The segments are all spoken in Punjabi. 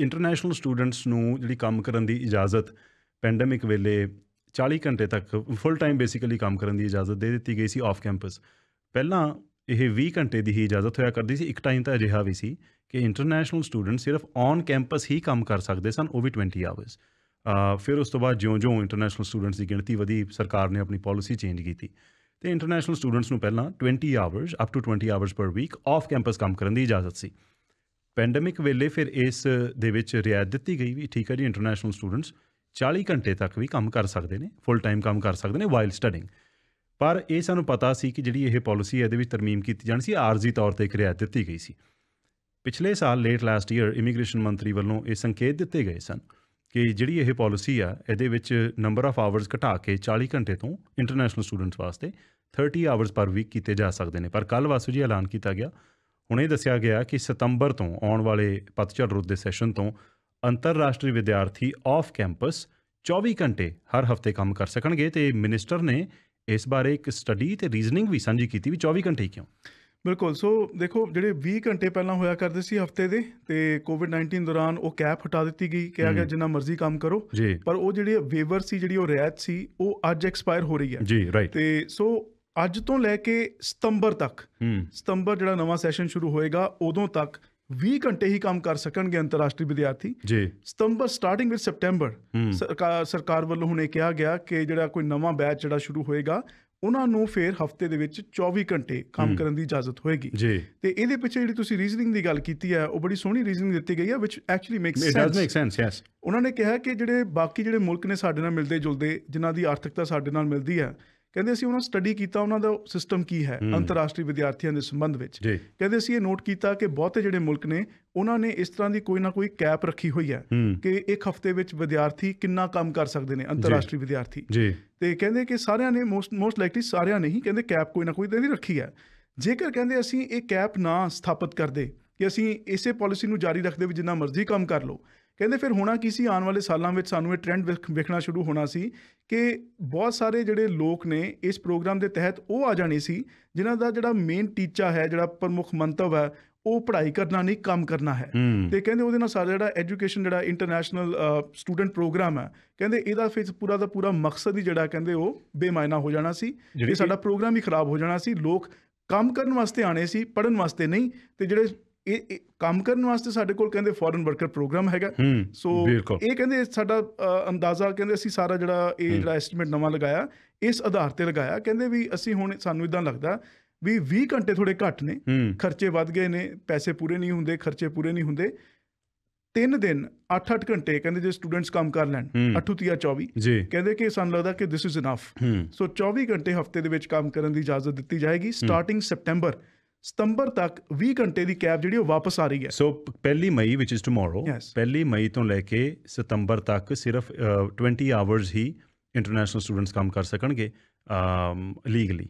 ਇੰਟਰਨੈਸ਼ਨਲ ਸਟੂਡੈਂਟਸ ਨੂੰ ਜਿਹੜੀ ਕੰਮ ਕਰਨ ਦੀ ਇਜਾਜ਼ਤ ਪੈਂਡੈਮਿਕ ਵੇਲੇ 40 ਘੰਟੇ ਤੱਕ ਫੁੱਲ ਟਾਈਮ ਬੇਸਿਕਲੀ ਕੰਮ ਕਰਨ ਦੀ ਇਜਾਜ਼ਤ ਦੇ ਦਿੱਤੀ ਗਈ ਸੀ ਆਫ ਕੈਂਪਸ ਪਹਿਲਾਂ ਇਹ 20 ਘੰਟੇ ਦੀ ਹੀ ਇਜਾਜ਼ਤ ਹੋਇਆ ਕਰਦੀ ਸੀ ਇੱਕ ਟਾਈਮ ਤਾਂ ਅਜਿਹਾ ਵੀ ਸੀ ਕਿ ਇੰਟਰਨੈਸ਼ਨਲ ਸਟੂਡੈਂਟ ਸਿਰਫ ਔਨ ਕੈਂਪਸ ਹੀ ਕੰਮ ਕਰ ਸਕਦੇ ਸਨ ਉਹ ਵੀ 20 ਆਵਰਸ ਫਿਰ ਉਸ ਤੋਂ ਬਾਅਦ ਜਿਉਂ-ਜਿਉਂ ਇੰਟਰਨੈਸ਼ਨਲ ਸਟੂਡੈਂਟਸ ਦੀ ਗਿਣਤੀ ਵਧੀ ਸਰਕਾਰ ਨੇ ਆਪਣੀ ਪਾਲਿਸੀ ਚੇਂਜ ਕੀਤੀ ਤੇ ਇੰਟਰਨੈਸ਼ਨਲ ਸਟੂਡੈਂਟਸ ਨੂੰ ਪਹਿਲਾਂ 20 hours up to 20 hours per week off campus ਕੰਮ ਕਰਨ ਦੀ ਇਜਾਜ਼ਤ ਸੀ ਪੈਂਡੈਮਿਕ ਵੇਲੇ ਫਿਰ ਇਸ ਦੇ ਵਿੱਚ ਰਿਆਇਤ ਦਿੱਤੀ ਗਈ ਵੀ ਠੀਕ ਹੈ ਜੀ ਇੰਟਰਨੈਸ਼ਨਲ ਸਟੂਡੈਂਟਸ 40 ਘੰਟੇ ਤੱਕ ਵੀ ਕੰਮ ਕਰ ਸਕਦੇ ਨੇ ਫੁੱਲ ਟਾਈਮ ਕੰਮ ਕਰ ਸਕਦੇ ਨੇ ਵਾਈਲ ਸਟੱਡਿੰਗ ਪਰ ਇਹ ਸਾਨੂੰ ਪਤਾ ਸੀ ਕਿ ਜਿਹੜੀ ਇਹ ਪਾਲਿਸੀ ਹੈ ਇਹਦੇ ਵਿੱਚ ਤਰਮੀਮ ਕੀਤੀ ਜਾਣੀ ਸੀ ਆਰਜ਼ੀ ਤੌਰ ਤੇ ਇੱਕ ਰਿਆਇਤ ਦਿੱਤੀ ਗਈ ਸੀ ਪਿਛਲੇ ਸਾਲ ਲੇਟ ਲਾਸਟ ਈਅਰ ਇਮੀਗ੍ਰੇਸ਼ਨ ਮੰਤਰੀ ਵੱਲੋਂ ਇਹ ਸੰਕੇਤ ਦਿੱਤੇ ਗਏ ਸਨ ਕਿ ਜਿਹੜੀ ਇਹ ਪਾਲਿਸੀ ਆ ਇਹਦੇ ਵਿੱਚ ਨੰਬਰ ਆਫ ਆਵਰਸ ਘਟਾ ਕੇ 40 ਘੰਟੇ ਤੋਂ ਇੰਟਰਨੈਸ਼ਨਲ ਸਟੂਡੈਂਟਸ ਵਾਸਤੇ 30 ਆਵਰਸ ਪਰ ਵੀਕ ਕੀਤੇ ਜਾ ਸਕਦੇ ਨੇ ਪਰ ਕੱਲ ਵਾਸੂ ਜੀ ਐਲਾਨ ਕੀਤਾ ਗਿਆ ਹੁਣ ਇਹ ਦੱਸਿਆ ਗਿਆ ਕਿ ਸਤੰਬਰ ਤੋਂ ਆਉਣ ਵਾਲੇ ਪਤਝੜ ਰੁੱਤ ਦੇ ਸੈਸ਼ਨ ਤੋਂ ਅੰਤਰਰਾਸ਼ਟਰੀ ਵਿਦਿਆਰਥੀ ਆਫ ਕੈਂਪਸ 24 ਘੰਟੇ ਹਰ ਹਫਤੇ ਕੰਮ ਕਰ ਸਕਣਗੇ ਤੇ ਮਿਨਿਸਟਰ ਨੇ ਇਸ ਬਾਰੇ ਇੱਕ ਸਟੱਡੀ ਤੇ ਰੀਜ਼ਨਿੰਗ ਵੀ ਸਾਂਝੀ ਕੀਤੀ ਵੀ 24 ਘੰਟੇ ਕਿਉਂ ਬਿਲਕੁਲ ਸੋ ਦੇਖੋ ਜਿਹੜੇ 20 ਘੰਟੇ ਪਹਿਲਾਂ ਹੋਇਆ ਕਰਦੇ ਸੀ ਹਫਤੇ ਦੇ ਤੇ ਕੋਵਿਡ-19 ਦੌਰਾਨ ਉਹ ਕੈਪ ਹਟਾ ਦਿੱਤੀ ਗਈ ਕਿਹਾ ਗਿਆ ਜਿੰਨਾ ਮਰਜ਼ੀ ਕੰਮ ਕਰੋ ਪਰ ਉਹ ਜਿਹੜੇ ਵੇਵਰ ਸੀ ਜਿਹੜੀ ਉਹ ਰਿਆਇਤ ਸੀ ਉਹ ਅੱਜ ਐਕਸਪਾਇਰ ਹੋ ਰਹੀ ਹੈ ਜੀ ਰਾਈਟ ਤੇ ਸੋ ਅੱਜ ਤੋਂ ਲੈ ਕੇ ਸਤੰਬਰ ਤੱਕ ਸਤੰਬਰ ਜਿਹੜਾ ਨਵਾਂ ਸੈਸ਼ਨ ਸ਼ੁਰੂ ਹੋਏਗਾ ਉਦੋਂ ਤੱਕ 20 ਘੰਟੇ ਹੀ ਕੰਮ ਕਰ ਸਕਣਗੇ ਅੰਤਰਰਾਸ਼ਟਰੀ ਵਿਦਿਆਰਥੀ ਜੀ ਸਤੰਬਰ ਸਟਾਰਟਿੰਗ ਵਿਦ ਸੈਪਟੈਂਬਰ ਸਰਕਾਰ ਵੱਲੋਂ ਹੁਣੇ ਕਿਹਾ ਗਿਆ ਕਿ ਜਿਹੜਾ ਕੋਈ ਨਵਾਂ ਬੈਚ ਜਿਹੜਾ ਸ਼ੁਰੂ ਹੋਏਗਾ ਉਹਨਾਂ ਨੂੰ ਫੇਰ ਹਫਤੇ ਦੇ ਵਿੱਚ 24 ਘੰਟੇ ਕੰਮ ਕਰਨ ਦੀ ਇਜਾਜ਼ਤ ਹੋਏਗੀ ਜੀ ਤੇ ਇਹਦੇ ਪਿੱਛੇ ਜਿਹੜੀ ਤੁਸੀਂ ਰੀਜ਼ਨਿੰਗ ਦੀ ਗੱਲ ਕੀਤੀ ਹੈ ਉਹ ਬੜੀ ਸੋਹਣੀ ਰੀਜ਼ਨਿੰਗ ਦਿੱਤੀ ਗਈ ਹੈ which actually makes sense it does make sense yes ਉਹਨਾਂ ਨੇ ਕਿਹਾ ਕਿ ਜਿਹੜੇ ਬਾਕੀ ਜਿਹੜੇ ਮੁਲਕ ਨੇ ਸਾਡੇ ਨਾਲ ਮਿਲਦੇ ਜੁਲਦੇ ਜਿਨ੍ਹਾਂ ਦੀ ਆਰਥਿਕਤਾ ਸਾਡੇ ਨਾਲ ਮਿਲਦੀ ਹੈ ਕਹਿੰਦੇ ਅਸੀਂ ਉਹਨਾਂ ਸਟੱਡੀ ਕੀਤਾ ਉਹਨਾਂ ਦਾ ਸਿਸਟਮ ਕੀ ਹੈ ਅੰਤਰਰਾਸ਼ਟਰੀ ਵਿਦਿਆਰਥੀਆਂ ਦੇ ਸੰਬੰਧ ਵਿੱਚ ਕਹਿੰਦੇ ਅਸੀਂ ਇਹ ਨੋਟ ਕੀਤਾ ਕਿ ਬਹੁਤੇ ਜਿਹੜੇ ਮੁਲਕ ਨੇ ਉਹਨਾਂ ਨੇ ਇਸ ਤਰ੍ਹਾਂ ਦੀ ਕੋਈ ਨਾ ਕੋਈ ਕੈਪ ਰੱਖੀ ਹੋਈ ਹੈ ਕਿ ਇੱਕ ਹਫ਼ਤੇ ਵਿੱਚ ਵਿਦਿਆਰਥੀ ਕਿੰਨਾ ਕੰਮ ਕਰ ਸਕਦੇ ਨੇ ਅੰਤਰਰਾਸ਼ਟਰੀ ਵਿਦਿਆਰਥੀ ਜੀ ਤੇ ਕਹਿੰਦੇ ਕਿ ਸਾਰਿਆਂ ਨੇ ਮੋਸਟ ਮੋਸਟ ਲਾਈਕਲੀ ਸਾਰਿਆਂ ਨਹੀਂ ਕਹਿੰਦੇ ਕੈਪ ਕੋਈ ਨਾ ਕੋਈ ਤੇ ਰੱਖੀ ਹੈ ਜੇਕਰ ਕਹਿੰਦੇ ਅਸੀਂ ਇਹ ਕੈਪ ਨਾ ਸਥਾਪਿਤ ਕਰਦੇ ਕਿ ਅਸੀਂ ਇਸੇ ਪਾਲਿਸੀ ਨੂੰ ਜਾਰੀ ਰੱਖਦੇ ਵੀ ਜਿੰਨਾ ਮਰਜ਼ੀ ਕੰਮ ਕਰ ਲਓ ਕਹਿੰਦੇ ਫਿਰ ਹੋਣਾ ਕੀ ਸੀ ਆਉਣ ਵਾਲੇ ਸਾਲਾਂ ਵਿੱਚ ਸਾਨੂੰ ਇਹ ਟ੍ਰੈਂਡ ਵੇਖਣਾ ਸ਼ੁਰੂ ਹੋਣਾ ਸੀ ਕਿ ਬਹੁਤ ਸਾਰੇ ਜਿਹੜੇ ਲੋਕ ਨੇ ਇਸ ਪ੍ਰੋਗਰਾਮ ਦੇ ਤਹਿਤ ਉਹ ਆ ਜਾਣੇ ਸੀ ਜਿਨ੍ਹਾਂ ਦਾ ਜਿਹੜਾ ਮੇਨ ਟੀਚਾ ਹੈ ਜਿਹੜਾ ਪ੍ਰਮੁੱਖ ਮੰਤਵ ਹੈ ਉਹ ਪੜ੍ਹਾਈ ਕਰਨਾ ਨਹੀਂ ਕੰਮ ਕਰਨਾ ਹੈ ਤੇ ਕਹਿੰਦੇ ਉਹਦੇ ਨਾਲ ਸਾਰਾ ਜਿਹੜਾ ਐਜੂਕੇਸ਼ਨ ਜਿਹੜਾ ਇੰਟਰਨੈਸ਼ਨਲ ਸਟੂਡੈਂਟ ਪ੍ਰੋਗਰਾਮ ਹੈ ਕਹਿੰਦੇ ਇਹਦਾ ਫਿਰ ਪੂਰਾ ਦਾ ਪੂਰਾ ਮਕਸਦ ਹੀ ਜਿਹੜਾ ਕਹਿੰਦੇ ਉਹ ਬੇਮਾਇਨਾ ਹੋ ਜਾਣਾ ਸੀ ਇਹ ਸਾਡਾ ਪ੍ਰੋਗਰਾਮ ਹੀ ਖਰਾਬ ਹੋ ਜਾਣਾ ਸੀ ਲੋਕ ਕੰਮ ਕਰਨ ਵਾਸਤੇ ਆਣੇ ਸੀ ਪੜਨ ਵਾਸਤੇ ਨਹੀਂ ਤੇ ਜਿਹੜੇ ਇਹ ਕੰਮ ਕਰਨ ਵਾਸਤੇ ਸਾਡੇ ਕੋਲ ਕਹਿੰਦੇ ਫੋਰਨ ਵਰਕਰ ਪ੍ਰੋਗਰਾਮ ਹੈਗਾ ਸੋ ਇਹ ਕਹਿੰਦੇ ਸਾਡਾ ਅੰਦਾਜ਼ਾ ਕਹਿੰਦੇ ਅਸੀਂ ਸਾਰਾ ਜਿਹੜਾ ਇਹ ਜਿਹੜਾ ਐਸਟੀਮੇਟ ਨਵਾਂ ਲਗਾਇਆ ਇਸ ਆਧਾਰ ਤੇ ਲਗਾਇਆ ਕਹਿੰਦੇ ਵੀ ਅਸੀਂ ਹੁਣ ਸਾਨੂੰ ਇਦਾਂ ਲੱਗਦਾ ਵੀ 20 ਘੰਟੇ ਥੋੜੇ ਘੱਟ ਨੇ ਖਰਚੇ ਵੱਧ ਗਏ ਨੇ ਪੈਸੇ ਪੂਰੇ ਨਹੀਂ ਹੁੰਦੇ ਖਰਚੇ ਪੂਰੇ ਨਹੀਂ ਹੁੰਦੇ ਤਿੰਨ ਦਿਨ 8-8 ਘੰਟੇ ਕਹਿੰਦੇ ਜੇ ਸਟੂਡੈਂਟਸ ਕੰਮ ਕਰ ਲੈਣ 8 ਤੀਆ 24 ਕਹਿੰਦੇ ਕਿ ਸਾਨੂੰ ਲੱਗਦਾ ਕਿ ਥਿਸ ਇਜ਼ ਇਨਫ ਸੋ 24 ਘੰਟੇ ਹਫਤੇ ਦੇ ਵਿੱਚ ਕੰਮ ਕਰਨ ਦੀ ਇਜਾਜ਼ਤ ਦਿੱਤੀ ਜਾਏਗੀ ਸਟਾਰਟਿੰਗ ਸਪਟੈਂਬਰ ਸਤੰਬਰ ਤੱਕ 20 ਘੰਟੇ ਦੀ ਕੈਬ ਜਿਹੜੀ ਉਹ ਵਾਪਸ ਆ ਰਹੀ ਹੈ ਸੋ ਪਹਿਲੀ ਮਈ ਵਿਚ ਇਸ ਟੁਮਾਰੋ ਪਹਿਲੀ ਮਈ ਤੋਂ ਲੈ ਕੇ ਸਤੰਬਰ ਤੱਕ ਸਿਰਫ 20 ਆਵਰਸ ਹੀ ਇੰਟਰਨੈਸ਼ਨਲ ਸਟੂਡੈਂਟਸ ਕੰਮ ਕਰ ਸਕਣਗੇ ਲੀਗਲੀ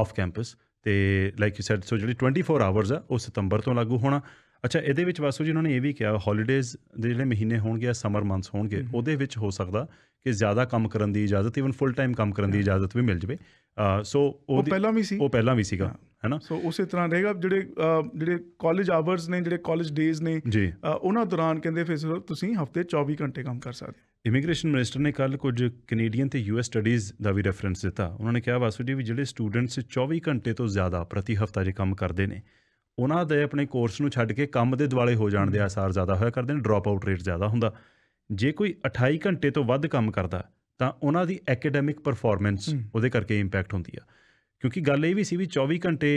ਆਫ ਕੈਂਪਸ ਤੇ ਲਾਈਕ ਯੂ ਸੈਡ ਸੋ ਜਿਹੜੀ 24 ਆਵਰਸ ਆ ਉਹ ਸਤੰਬਰ ਤੋਂ ਲਾਗੂ ਹੋਣਾ ਅੱਛਾ ਇਹਦੇ ਵਿੱਚ ਵਾਸੂ ਜੀ ਉਹਨਾਂ ਨੇ ਇਹ ਵੀ ਕਿਹਾ ਹੌਲੀਡੇਜ਼ ਦੇ ਜਿਹੜੇ ਮਹੀਨੇ ਹੋਣਗੇ ਆ ਸਮਰ ਮੰਥਸ ਹੋਣਗੇ ਉਹਦੇ ਵਿੱਚ ਹੋ ਸਕਦਾ ਕਿ ਜ਼ਿਆਦਾ ਕੰਮ ਕਰਨ ਦੀ ਇਜਾਜ਼ਤ ਇਵਨ ਫੁੱਲ ਟਾਈਮ ਕੰਮ ਕਰਨ ਦੀ ਇਜਾਜ਼ਤ ਵੀ ਮਿਲ ਜਵੇ ਸੋ ਉਹ ਪਹਿਲਾਂ ਵੀ ਸੀ ਉਹ ਪਹਿਲਾਂ ਵੀ ਸੀਗਾ ਹੈਨਾ ਸੋ ਉਸੇ ਤਰ੍ਹਾਂ ਰਹੇਗਾ ਜਿਹੜੇ ਜਿਹੜੇ ਕਾਲਜ ਆਵਰਸ ਨੇ ਜਿਹੜੇ ਕਾਲਜ ਡੇਜ਼ ਨੇ ਉਹਨਾਂ ਦੌਰਾਨ ਕਹਿੰਦੇ ਫਿਰ ਤੁਸੀਂ ਹਫਤੇ 24 ਘੰਟੇ ਕੰਮ ਕਰ ਸਕਦੇ ਇਮੀਗ੍ਰੇਸ਼ਨ ਮਿਨਿਸਟਰ ਨੇ ਕੱਲ ਕੁਝ ਕੈਨੇਡੀਅਨ ਤੇ ਯੂਐਸ ਸਟੱਡੀਜ਼ ਦਾ ਵੀ ਰੈਫਰੈਂਸ ਦਿੱਤਾ ਉਹਨਾਂ ਨੇ ਕਿਹਾ ਵਾਸੂ ਜੀ ਵੀ ਜਿਹੜੇ ਸਟੂਡੈਂਟਸ 24 ਘੰਟੇ ਤੋਂ ਜ਼ਿਆਦਾ ਪ੍ਰਤੀ ਹਫਤਾ ਜੇ ਕੰਮ ਕਰਦੇ ਨੇ ਉਹਨਾਂ ਦੇ ਆਪਣੇ ਕੋਰਸ ਨੂੰ ਛੱਡ ਕੇ ਕੰਮ ਦੇ ਦੁਆਲੇ ਹੋ ਜਾਣ ਦੇ ਆਸਾਰ ਜ਼ਿਆਦਾ ਹੋਇਆ ਕਰਦੇ ਨੇ ਡ੍ਰੌਪ ਆਊਟ ਰੇਟ ਜ਼ਿਆਦਾ ਹੁੰਦਾ ਜੇ ਕੋਈ 28 ਘੰਟੇ ਤੋਂ ਵੱਧ ਕੰਮ ਕਰਦਾ ਤਾਂ ਉਹਨਾਂ ਦੀ ਐਕੈਡੈਮਿਕ ਪਰਫਾਰਮੈਂਸ ਉਹਦੇ ਕਰਕੇ ਇੰਪੈਕਟ ਹੁੰਦੀ ਆ ਕਿਉਂਕਿ ਗੱਲ ਇਹ ਵੀ ਸੀ ਵੀ 24 ਘੰਟੇ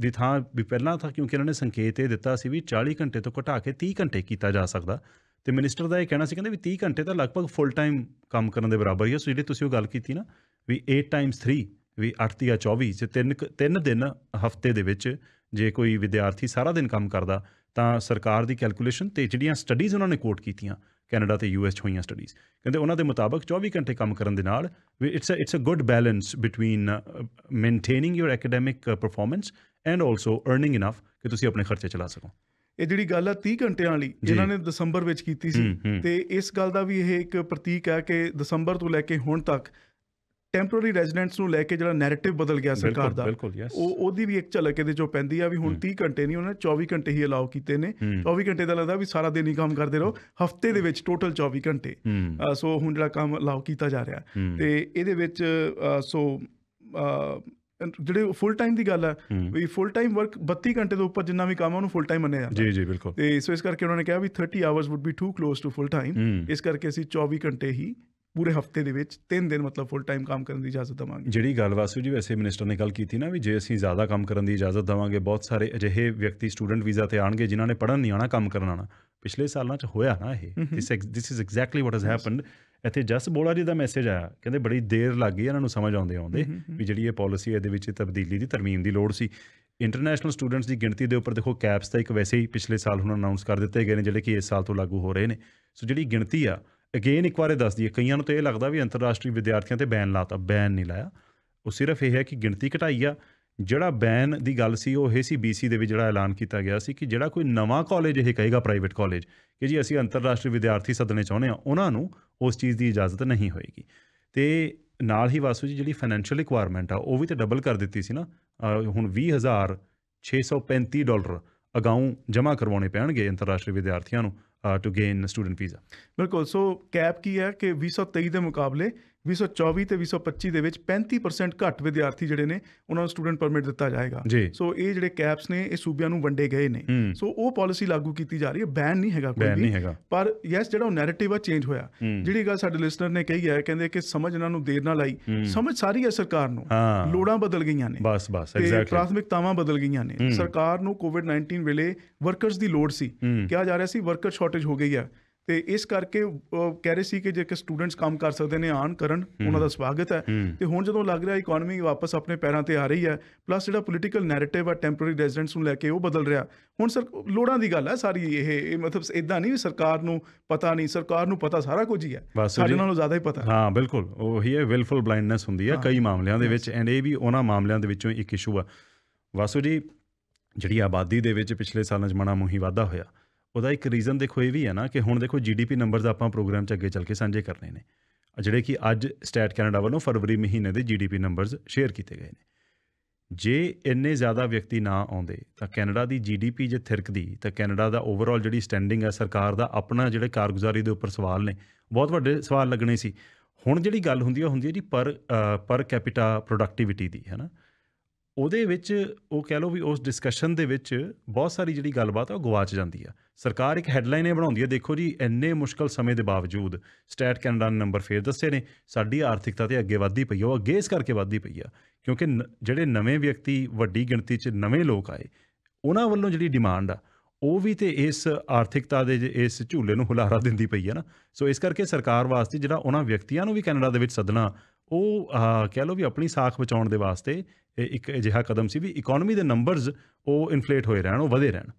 ਦੀ ਥਾਂ ਵੀ ਪਹਿਲਾਂ ਤਾਂ ਕਿਉਂਕਿ ਇਹਨਾਂ ਨੇ ਸੰਕੇਤ ਇਹ ਦਿੱਤਾ ਸੀ ਵੀ 40 ਘੰਟੇ ਤੋਂ ਘਟਾ ਕੇ 30 ਘੰਟੇ ਕੀਤਾ ਜਾ ਸਕਦਾ ਤੇ ਮਿਨਿਸਟਰ ਦਾ ਇਹ ਕਹਿਣਾ ਸੀ ਕਹਿੰਦੇ ਵੀ 30 ਘੰਟੇ ਤਾਂ ਲਗਭਗ ਫੁੱਲ ਟਾਈਮ ਕੰਮ ਕਰਨ ਦੇ ਬਰਾਬਰ ਹੀ ਹੈ ਸੋ ਜਿਹੜੇ ਤੁਸੀਂ ਉਹ ਗੱਲ ਕੀਤੀ ਨਾ ਵੀ 8 3 ਵੀ 8 ਜਾਂ 24 ਜੇ ਤਿੰਨ ਤਿੰਨ ਦਿਨ ਹਫਤੇ ਦੇ ਵਿੱਚ ਜੇ ਕੋਈ ਵਿਦਿਆਰਥੀ ਸਾਰਾ ਦਿਨ ਕੰਮ ਕਰਦਾ ਤਾਂ ਸਰਕਾਰ ਦੀ ਕੈਲਕੂਲੇਸ਼ਨ ਤੇ ਜਿਹੜੀਆਂ ਸਟੱਡੀਜ਼ ਉਹਨਾਂ ਨੇ ਕੋਟ ਕੀਤੀਆਂ ਕੈਨੇਡਾ ਤੇ ਯੂਐਸ ਚ ਹੋਈਆਂ ਸਟੱਡੀਜ਼ ਕਹਿੰਦੇ ਉਹਨਾਂ ਦੇ ਮੁਤਾਬਕ 24 ਘੰਟੇ ਕੰਮ ਕਰਨ ਦੇ ਨਾਲ it's uh it's uh good balance between maintaining your academic performance and also earning enough ਕਿ ਤੁਸੀਂ ਆਪਣੇ ਖਰਚੇ ਚਲਾ ਸਕੋ ਇਹ ਜਿਹੜੀ ਗੱਲ ਆ 30 ਘੰਟਿਆਂ ਵਾਲੀ ਜਿਨ੍ਹਾਂ ਨੇ ਦਸੰਬਰ ਵਿੱਚ ਕੀਤੀ ਸੀ ਤੇ ਇਸ ਗੱਲ ਦਾ ਵੀ ਇਹ ਇੱਕ ਪ੍ਰਤੀਕ ਹੈ ਕਿ ਦਸੰਬਰ ਤੋਂ ਲੈ ਕੇ ਹੁਣ ਤੱਕ ਟੈਂਪੋਰਰੀ ਰੈਜ਼ੀਡੈਂਟਸ ਨੂੰ ਲੈ ਕੇ ਜਿਹੜਾ ਨੈਰੇਟਿਵ ਬਦਲ ਗਿਆ ਸਰਕਾਰ ਦਾ ਉਹ ਉਹਦੀ ਵੀ ਇੱਕ ਝਲਕ ਇਹਦੇ ਚੋਂ ਪੈਂਦੀ ਆ ਵੀ ਹੁਣ 30 ਘੰਟੇ ਨਹੀਂ ਉਹਨਾਂ ਨੇ 24 ਘੰਟੇ ਹੀ ਅਲਾਉ ਕੀਤੇ ਨੇ 24 ਘੰਟੇ ਦਾ ਲੱਗਦਾ ਵੀ ਸਾਰਾ ਦਿਨ ਹੀ ਕੰਮ ਕਰਦੇ ਰਹੋ ਹਫਤੇ ਦੇ ਵਿੱਚ ਟੋਟਲ 24 ਘੰਟੇ ਸੋ ਹੁਣ ਜਿਹੜਾ ਕੰਮ ਅਲਾਉ ਕੀਤਾ ਜਾ ਰਿਹਾ ਤੇ ਇਹਦੇ ਵਿੱਚ ਸੋ ਜਿਹੜੇ ਫੁੱਲ ਟਾਈਮ ਦੀ ਗੱਲ ਹੈ ਵੀ ਫੁੱਲ ਟਾਈਮ ਵਰਕ 32 ਘੰਟੇ ਤੋਂ ਉੱਪਰ ਜਿੰਨਾ ਵੀ ਕੰਮ ਆ ਉਹਨੂੰ ਫੁੱਲ ਟਾਈਮ ਮੰਨਿਆ ਜਾਂਦਾ ਜੀ ਜੀ ਬਿਲਕੁਲ ਤੇ ਸੋ ਇਸ ਕਰਕੇ ਉਹਨਾਂ ਨੇ ਕਿਹਾ ਵੀ 30 hours would be too close to full time ਇਸ ਕਰਕੇ ਅਸੀਂ 24 ਘੰਟੇ ਹੀ ਪੂਰੇ ਹਫਤੇ ਦੇ ਵਿੱਚ 3 ਦਿਨ ਮਤਲਬ ਫੁੱਲ ਟਾਈਮ ਕੰਮ ਕਰਨ ਦੀ ਇਜਾਜ਼ਤ ਦਵਾਂਗੇ ਜਿਹੜੀ ਗੱਲ ਵਾਸੂ ਜੀ ਵੈਸੇ ਮਿਨਿਸਟਰ ਨੇ ਗੱਲ ਕੀਤੀ ਨਾ ਵੀ ਜੇ ਅਸੀਂ ਜ਼ਿਆਦਾ ਕੰਮ ਕਰਨ ਦੀ ਇਜਾਜ਼ਤ ਦਵਾਂਗੇ ਬਹੁਤ ਸਾਰੇ ਅਜਿਹੇ ਵਿਅਕਤੀ ਸਟੂਡੈਂਟ ਵੀਜ਼ਾ ਤੇ ਆਣਗੇ ਜਿਨ੍ਹਾਂ ਨੇ ਪੜਨ ਨਹੀਂ ਆਣਾ ਕੰਮ ਕਰਨ ਆਣਾ ਪਿਛਲੇ ਸਾਲਾਂ 'ਚ ਹੋਇਆ ਨਾ ਇਹ this this is exactly what has happened ਇੱਥੇ ਜਸ ਬੋਲਾ ਜੀ ਦਾ ਮੈਸੇਜ ਆਇਆ ਕਹਿੰਦੇ ਬੜੀ ਦੇਰ ਲੱਗ ਗਈ ਇਹਨਾਂ ਨੂੰ ਸਮਝ ਆਉਂਦੇ ਆਉਂਦੇ ਵੀ ਜਿਹੜੀ ਇਹ ਪਾਲਿਸੀ ਇਹਦੇ ਵਿੱਚ ਤਬਦੀਲੀ ਦੀ ਤਰਮੀਮ ਦੀ ਲੋੜ ਸੀ ਇੰਟਰਨੈਸ਼ਨਲ ਸਟੂਡੈਂਟਸ ਦੀ ਗਿਣਤੀ ਦੇ ਉੱਪਰ ਦੇਖੋ ਕੈਪਸ ਤਾਂ ਇੱਕ ਵੈਸੇ ਹੀ ਪਿਛਲੇ ਸਾਲ ਹੁਣ ਅਨਾਉਂਸ ਕਰ ਦਿੱਤੇ ਗਏ ਨੇ ਜਿਹੜੇ ਕਿ ਇਸ ਸਾਲ ਤੋਂ ਲਾਗੂ ਹੋ ਰਹੇ ਨੇ ਸੋ ਜਿਹੜੀ ਗਿਣਤੀ ਆ ਅਗੇਨ ਇੱਕ ਵਾਰੇ ਦੱਸ ਦਈਏ ਕਈਆਂ ਨੂੰ ਤਾਂ ਇਹ ਲੱਗਦਾ ਵੀ ਅੰਤਰਰਾਸ਼ਟਰੀ ਵਿਦਿਆਰਥੀਆਂ ਤੇ ਬੈਨ ਲਾਤਾ ਬੈਨ ਨਹੀਂ ਲਾਇਆ ਉਹ ਸਿਰਫ ਇਹ ਹੈ ਕਿ ਗਿਣਤੀ ਘਟਾਈ ਆ ਜਿਹੜਾ ਬੈਨ ਦੀ ਗੱਲ ਸੀ ਉਹ ਇਹ ਸੀ BC ਦੇ ਵਿੱਚ ਜਿਹੜਾ ਐਲਾਨ ਕੀਤਾ ਗਿਆ ਸੀ ਕਿ ਜਿਹੜਾ ਕੋਈ ਨਵਾਂ ਕਾਲਜ ਇਹ ਕਹੇਗਾ ਪ੍ਰਾਈਵੇਟ ਕਾਲਜ ਕਿ ਜੀ ਅਸੀਂ ਅੰਤਰਰਾਸ਼ਟਰੀ ਵਿਦਿਆਰਥੀ ਸੱਦਣੇ ਚਾਹੁੰਦੇ ਆ ਉਹਨਾਂ ਨੂੰ ਉਸ ਚੀਜ਼ ਦੀ ਇਜਾਜ਼ਤ ਨਹੀਂ ਹੋਏਗੀ ਤੇ ਨਾਲ ਹੀ ਵਾਸੂ ਜੀ ਜਿਹੜੀ ਫਾਈਨੈਂਸ਼ੀਅਲ ਰਿਕੁਆਇਰਮੈਂਟ ਆ ਉਹ ਵੀ ਤੇ ਡਬਲ ਕਰ ਦਿੱਤੀ ਸੀ ਨਾ ਹੁਣ 20635 ਡਾਲਰ ਅਗਾਉਂ ਜਮ੍ਹਾਂ ਕਰਵਾਉਣੇ ਪੈਣਗੇ ਅੰਤਰਰਾਸ਼ਟਰੀ ਵਿਦਿਆਰਥੀਆਂ ਨੂੰ Uh, to gain a student visa ਬਿਲਕੁਲ ਸੋ ਕੈਪ ਕੀ ਹੈ ਕਿ ਵੀਸਾ ਦੇ ਮੁਕਾਬਲੇ 2024 ਤੇ 2025 ਦੇ ਵਿੱਚ 35% ਘੱਟ ਵਿਦਿਆਰਥੀ ਜਿਹੜੇ ਨੇ ਉਹਨਾਂ ਨੂੰ ਸਟੂਡੈਂਟ ਪਰਮਿਟ ਦਿੱਤਾ ਜਾਏਗਾ ਸੋ ਇਹ ਜਿਹੜੇ ਕੈਪਸ ਨੇ ਇਹ ਸੂਬਿਆਂ ਨੂੰ ਵੰਡੇ ਗਏ ਨੇ ਸੋ ਉਹ ਪਾਲਿਸੀ ਲਾਗੂ ਕੀਤੀ ਜਾ ਰਹੀ ਹੈ ਬੈਨ ਨਹੀਂ ਹੈਗਾ ਕੋਈ ਵੀ ਪਰ ਯੈਸ ਜਿਹੜਾ ਉਹ ਨੈਰੇਟਿਵ ਆ ਚੇਂਜ ਹੋਇਆ ਜਿਹੜੀ ਗੱਲ ਸਾਡੇ ਲਿਸਨਰ ਨੇ ਕਹੀ ਹੈ ਕਹਿੰਦੇ ਕਿ ਸਮਝ ਇਹਨਾਂ ਨੂੰ ਦੇਰ ਨਾਲ ਆਈ ਸਮਝ ਸਾਰੀ ਹੈ ਸਰਕਾਰ ਨੂੰ ਲੋੜਾਂ ਬਦਲ ਗਈਆਂ ਨੇ ਬਸ ਬਸ ਐਗਜ਼ੈਕਟਲੀ ਪ੍ਰਾਥਮਿਕਤਾਵਾਂ ਬਦਲ ਗਈਆਂ ਨੇ ਸਰਕਾਰ ਨੂੰ ਕੋਵਿਡ-19 ਵੇਲੇ ਵਰਕਰਸ ਦੀ ਲੋੜ ਸੀ ਕਿਹਾ ਜਾ ਰਿਹਾ ਸੀ ਵਰਕਰ ਸ਼ਾਰਟੇਜ ਹੋ ਗਈ ਹੈ ਤੇ ਇਸ ਕਰਕੇ ਕਹਿ ਰਹੇ ਸੀ ਕਿ ਜੇ ਕਿ ਸਟੂਡੈਂਟਸ ਕੰਮ ਕਰ ਸਕਦੇ ਨੇ ਆਨ ਕਰਨ ਉਹਨਾਂ ਦਾ ਸਵਾਗਤ ਹੈ ਤੇ ਹੁਣ ਜਦੋਂ ਲੱਗ ਰਿਹਾ ਇਕਨੋਮੀ ਵਾਪਸ ਆਪਣੇ ਪੈਰਾਂ ਤੇ ਆ ਰਹੀ ਹੈ ਪਲੱਸ ਜਿਹੜਾ ਪੋਲੀਟੀਕਲ ਨੈਰੇਟਿਵ ਆ ਟੈਂਪੋਰਰੀ ਰੈਜ਼ੀਡੈਂਟਸ ਨੂੰ ਲੈ ਕੇ ਉਹ ਬਦਲ ਰਿਹਾ ਹੁਣ ਸਰ ਲੋੜਾਂ ਦੀ ਗੱਲ ਹੈ ਸਾਰੀ ਇਹ ਇਹ ਮਤਲਬ ਇਦਾਂ ਨਹੀਂ ਸਰਕਾਰ ਨੂੰ ਪਤਾ ਨਹੀਂ ਸਰਕਾਰ ਨੂੰ ਪਤਾ ਸਾਰਾ ਕੁਝ ਹੀ ਹੈ ਸਾਡੇ ਨਾਲੋਂ ਜ਼ਿਆਦਾ ਹੀ ਪਤਾ ਹਾਂ ਬਿਲਕੁਲ ਉਹੀ ਹੈ ਵਿਲਫੁਲ ਬਲਾਈਂਡਨੈਸ ਹੁੰਦੀ ਹੈ ਕਈ ਮਾਮਲਿਆਂ ਦੇ ਵਿੱਚ ਐਂਡ ਇਹ ਵੀ ਉਹਨਾਂ ਮਾਮਲਿਆਂ ਦੇ ਵਿੱਚੋਂ ਇੱਕ ਇਸ਼ੂ ਆ ਵਾਸੂ ਜੀ ਜਿਹੜੀ ਆਬਾਦੀ ਦੇ ਵਿੱਚ ਪਿਛਲੇ ਸਾਲਾਂ 'ਚ ਮਣਾ ਮੁਹੀ ਵਾਧਾ ਹੋਇਆ ਉਹਦਾ ਇੱਕ ਰੀਜ਼ਨ ਦੇਖੋ ਇਹ ਵੀ ਹੈ ਨਾ ਕਿ ਹੁਣ ਦੇਖੋ ਜੀਡੀਪੀ ਨੰਬਰਸ ਆਪਾਂ ਪ੍ਰੋਗਰਾਮ ਚ ਅੱਗੇ ਚੱਲ ਕੇ ਸਾਂਝੇ ਕਰਨੇ ਨੇ ਜਿਹੜੇ ਕਿ ਅੱਜ ਸਟੈਟ ਕੈਨੇਡਾ ਵੱਲੋਂ ਫਰਵਰੀ ਮਹੀਨੇ ਦੇ ਜੀਡੀਪੀ ਨੰਬਰਸ ਸ਼ੇਅਰ ਕੀਤੇ ਗਏ ਨੇ ਜੇ ਇੰਨੇ ਜ਼ਿਆਦਾ ਵਿਅਕਤੀ ਨਾ ਆਉਂਦੇ ਤਾਂ ਕੈਨੇਡਾ ਦੀ ਜੀਡੀਪੀ ਜੇ ਥਿਰਕਦੀ ਤਾਂ ਕੈਨੇਡਾ ਦਾ ਓਵਰਆਲ ਜਿਹੜੀ ਸਟੈਂਡਿੰਗ ਹੈ ਸਰਕਾਰ ਦਾ ਆਪਣਾ ਜਿਹੜੇ ਕਾਰਗੁਜ਼ਾਰੀ ਦੇ ਉੱਪਰ ਸਵਾਲ ਨੇ ਬਹੁਤ ਵੱਡੇ ਸਵਾਲ ਲੱਗਣੇ ਸੀ ਹੁਣ ਜਿਹੜੀ ਗੱਲ ਹੁੰਦੀ ਹੈ ਹੁੰਦੀ ਹੈ ਜੀ ਪਰ ਪਰ ਕੈਪੀਟਾ ਪ੍ਰੋਡਕਟਿਵਿਟੀ ਦੀ ਹੈ ਨਾ ਉਹਦੇ ਵਿੱਚ ਉਹ ਕਹਿ ਲਓ ਵੀ ਉਸ ਡਿਸਕਸ਼ਨ ਦੇ ਵਿੱਚ ਬਹੁਤ ਸਾਰੀ ਜਿਹੜੀ ਗੱਲਬਾਤ ਹੈ ਉਹ ਗਵਾਚ ਜਾਂਦੀ ਆ ਸਰਕਾਰ ਇੱਕ ਹੈਡਲਾਈਨ ਇਹ ਬਣਾਉਂਦੀ ਹੈ ਦੇਖੋ ਜੀ ਇੰਨੇ ਮੁਸ਼ਕਲ ਸਮੇਂ ਦੇ ਬਾਵਜੂਦ ਸਟੈਟ ਕੈਨੇਡਾ ਨੇ ਨੰਬਰ ਫੇਰ ਦੱਸੇ ਨੇ ਸਾਡੀ ਆਰਥਿਕਤਾ ਤੇ ਅੱਗੇ ਵਧਦੀ ਪਈ ਆ ਉਹ ਅੱਗੇ ਇਸ ਕਰਕੇ ਵਧਦੀ ਪਈ ਆ ਕਿਉਂਕਿ ਜਿਹੜੇ ਨਵੇਂ ਵਿਅਕਤੀ ਵੱਡੀ ਗਿਣਤੀ 'ਚ ਨਵੇਂ ਲੋਕ ਆਏ ਉਹਨਾਂ ਵੱਲੋਂ ਜਿਹੜੀ ਡਿਮਾਂਡ ਆ ਉਹ ਵੀ ਤੇ ਇਸ ਆਰਥਿਕਤਾ ਦੇ ਇਸ ਝੂਲੇ ਨੂੰ ਹੁਲਾਰਾ ਦਿੰਦੀ ਪਈ ਹੈ ਨਾ ਸੋ ਇਸ ਕਰਕੇ ਸਰਕਾਰ ਵਾਸਤੇ ਜਿਹੜਾ ਉਹਨਾਂ ਵਿਅਕਤੀਆਂ ਨੂੰ ਵੀ ਕੈਨੇਡਾ ਦੇ ਵਿੱਚ ਸੱਦਣਾ ਉਹ ਕਹਿ ਲਓ ਵੀ ਆਪਣੀ ਸਾਖ ਬਚਾਉਣ ਦੇ ਵਾਸਤੇ ਇੱਕ ਅਜਿਹਾ ਕਦਮ ਸੀ ਵੀ ਇਕਨੋਮੀ ਦੇ ਨੰਬਰਸ ਉਹ ਇਨਫਲੇਟ ਹੋਏ ਰਹਿਣ ਉਹ ਵਧੇ ਰਹਿਣ